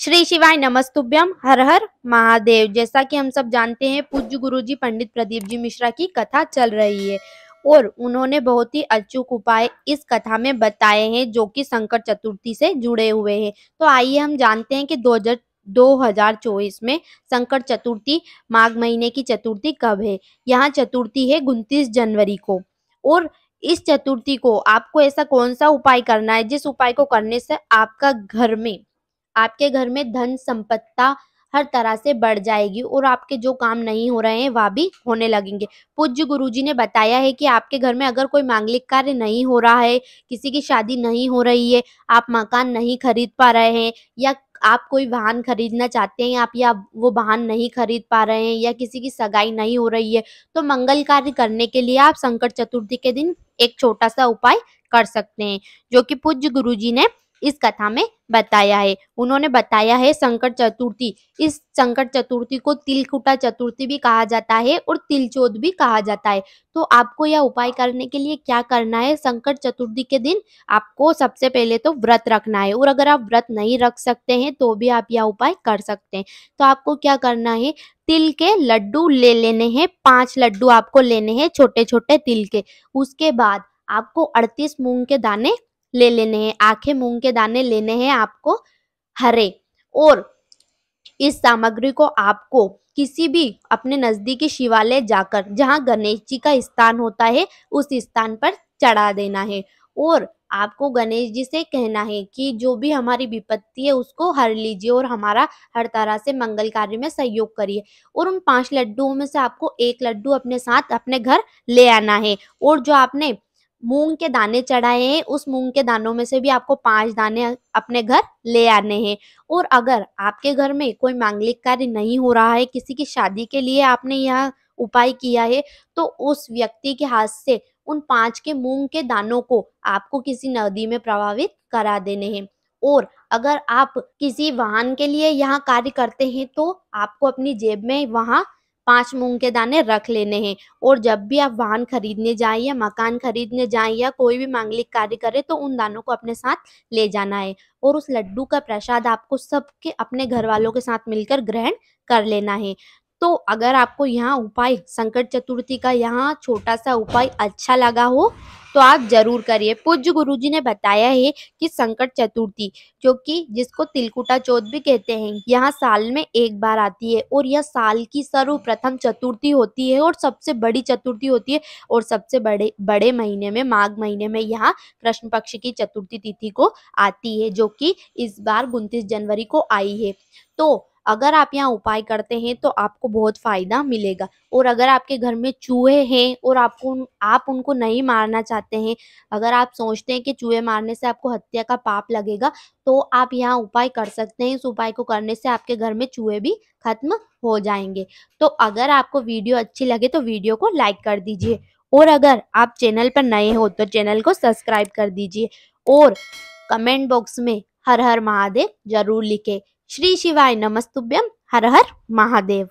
श्री शिवाय नमस्तुभ्यम हर हर महादेव जैसा कि हम सब जानते हैं पूज्य गुरुजी पंडित प्रदीप जी मिश्रा की कथा चल रही है और उन्होंने बहुत ही अचूक उपाय इस कथा में बताए हैं जो कि संकट चतुर्थी से जुड़े हुए हैं तो आइए हम जानते हैं कि दो हजार दो हजार चौबीस में संकट चतुर्थी माघ महीने की चतुर्थी कब है यहाँ चतुर्थी है उनतीस जनवरी को और इस चतुर्थी को आपको ऐसा कौन सा उपाय करना है जिस उपाय को करने से आपका घर में आपके घर में धन संपत्ता हर तरह से बढ़ जाएगी और आपके जो काम नहीं हो रहे हैं वह भी होने लगेंगे पूज्य गुरुजी ने बताया है कि आपके घर में अगर कोई मांगलिक कार्य नहीं हो रहा है किसी की शादी नहीं हो रही है आप मकान नहीं खरीद पा रहे हैं या आप कोई वाहन खरीदना चाहते हैं आप या वो वाहन नहीं खरीद पा रहे हैं या किसी की सगाई नहीं हो रही है तो मंगल कार्य करने के लिए आप संकट चतुर्थी के दिन एक छोटा सा उपाय कर सकते हैं जो कि पूज्य गुरुजी ने इस कथा में बताया है उन्होंने बताया है संकट चतुर्थी इस संकट चतुर्थी को तिलकुटा चतुर्थी भी कहा जाता है और तिलचोद भी कहा जाता है तो आपको यह उपाय करने के लिए क्या करना है संकट चतुर्थी के दिन आपको सबसे पहले तो व्रत रखना है और अगर आप व्रत नहीं रख सकते हैं तो भी आप यह उपाय कर सकते हैं तो आपको क्या करना है तिल के लड्डू ले लेने हैं पांच लड्डू आपको लेने हैं छोटे छोटे तिल के उसके बाद आपको 38 मूंग के दाने ले लेने हैं आखे मूंग के दाने लेने हैं आपको हरे और इस सामग्री को आपको किसी भी अपने नजदीकी शिवालय जाकर जहाँ गणेश जी का स्थान होता है उस स्थान पर चढ़ा देना है और आपको गणेश जी से कहना है कि जो भी हमारी विपत्ति है उसको हर लीजिए और हमारा हर तरह से मंगल कार्य में सहयोग करिए और उन पांच लड्डुओं में से आपको एक लड्डू अपने साथ अपने घर ले आना है और जो आपने मूंग के दाने चढ़ाए हैं उस मूंग के दानों में से भी आपको पांच दाने अपने घर ले आने हैं और अगर आपके घर में कोई मांगलिक कार्य नहीं हो रहा है किसी की शादी के लिए आपने यह उपाय किया है तो उस व्यक्ति के हाथ से उन पांच के मूंग के दानों को आपको किसी नदी में प्रभावित करा देने हैं और अगर आप किसी वाहन के लिए यहाँ कार्य करते हैं तो आपको अपनी जेब में वहाँ पांच मूंग के दाने रख लेने हैं और जब भी आप वाहन खरीदने जाएं या मकान खरीदने जाएं या कोई भी मांगलिक कार्य करें तो उन दानों को अपने साथ ले जाना है और उस लड्डू का प्रसाद आपको सबके अपने घर वालों के साथ मिलकर ग्रहण कर लेना है तो अगर आपको यहाँ उपाय संकट चतुर्थी का यहाँ छोटा सा उपाय अच्छा लगा हो तो आप जरूर करिए पूज्य गुरुजी ने बताया है कि संकट चतुर्थी जो कि जिसको तिलकुटा चौथ भी कहते हैं यहाँ साल में एक बार आती है और यह साल की सर्वप्रथम चतुर्थी होती है और सबसे बड़ी चतुर्थी होती है और सबसे बड़े बड़े महीने में माघ महीने में यहाँ कृष्ण पक्ष की चतुर्थी तिथि को आती है जो कि इस बार उनतीस जनवरी को आई है तो अगर आप यहाँ उपाय करते हैं तो आपको बहुत फ़ायदा मिलेगा और अगर आपके घर में चूहे हैं और आपको आप उनको नहीं मारना चाहते हैं अगर आप सोचते हैं कि चूहे मारने से आपको हत्या का पाप लगेगा तो आप यहाँ उपाय कर सकते हैं इस उपाय को करने से आपके घर में चूहे भी खत्म हो जाएंगे तो अगर आपको वीडियो अच्छी लगे तो वीडियो को लाइक कर दीजिए और अगर आप चैनल पर नए हो तो चैनल को सब्सक्राइब कर दीजिए और कमेंट बॉक्स में हर हर महादेव जरूर लिखें श्री शिवाय नमस्तुभ्यम हर हर महादेव